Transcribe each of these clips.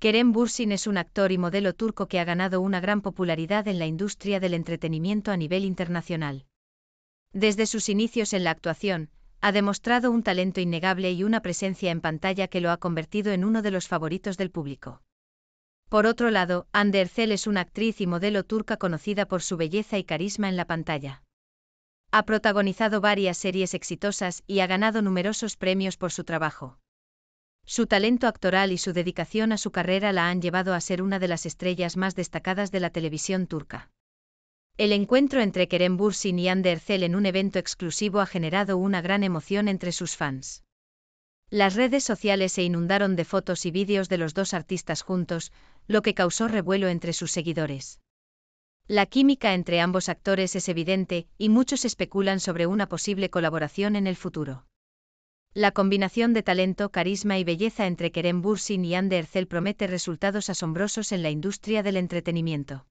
Kerem Bursin es un actor y modelo turco que ha ganado una gran popularidad en la industria del entretenimiento a nivel internacional. Desde sus inicios en la actuación, ha demostrado un talento innegable y una presencia en pantalla que lo ha convertido en uno de los favoritos del público. Por otro lado, Andercel es una actriz y modelo turca conocida por su belleza y carisma en la pantalla. Ha protagonizado varias series exitosas y ha ganado numerosos premios por su trabajo. Su talento actoral y su dedicación a su carrera la han llevado a ser una de las estrellas más destacadas de la televisión turca. El encuentro entre Kerem Bursin y Ander Erçel en un evento exclusivo ha generado una gran emoción entre sus fans. Las redes sociales se inundaron de fotos y vídeos de los dos artistas juntos, lo que causó revuelo entre sus seguidores. La química entre ambos actores es evidente y muchos especulan sobre una posible colaboración en el futuro. La combinación de talento, carisma y belleza entre Kerem Bursin y Ander promete resultados asombrosos en la industria del entretenimiento.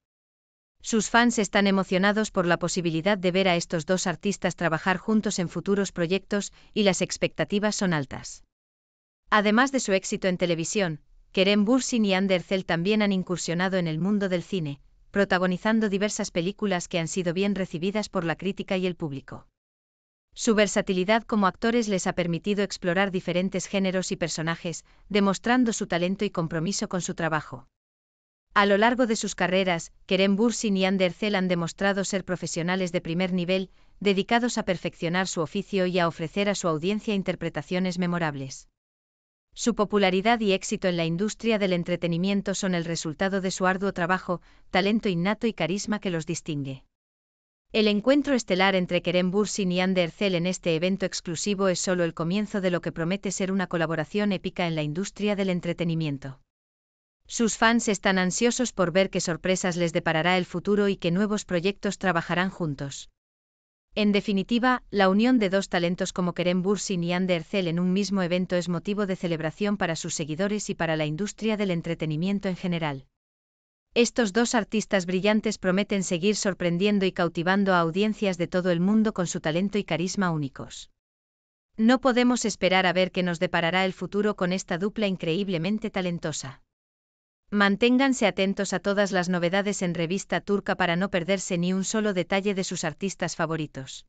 Sus fans están emocionados por la posibilidad de ver a estos dos artistas trabajar juntos en futuros proyectos y las expectativas son altas. Además de su éxito en televisión, Kerem Bursin y Ander también han incursionado en el mundo del cine, protagonizando diversas películas que han sido bien recibidas por la crítica y el público. Su versatilidad como actores les ha permitido explorar diferentes géneros y personajes, demostrando su talento y compromiso con su trabajo. A lo largo de sus carreras, Kerem Bursin y Andercel han demostrado ser profesionales de primer nivel, dedicados a perfeccionar su oficio y a ofrecer a su audiencia interpretaciones memorables. Su popularidad y éxito en la industria del entretenimiento son el resultado de su arduo trabajo, talento innato y carisma que los distingue. El encuentro estelar entre Kerem Bursin y Ander en este evento exclusivo es solo el comienzo de lo que promete ser una colaboración épica en la industria del entretenimiento. Sus fans están ansiosos por ver qué sorpresas les deparará el futuro y qué nuevos proyectos trabajarán juntos. En definitiva, la unión de dos talentos como Kerem Bursin y Ander en un mismo evento es motivo de celebración para sus seguidores y para la industria del entretenimiento en general. Estos dos artistas brillantes prometen seguir sorprendiendo y cautivando a audiencias de todo el mundo con su talento y carisma únicos. No podemos esperar a ver qué nos deparará el futuro con esta dupla increíblemente talentosa. Manténganse atentos a todas las novedades en Revista Turca para no perderse ni un solo detalle de sus artistas favoritos.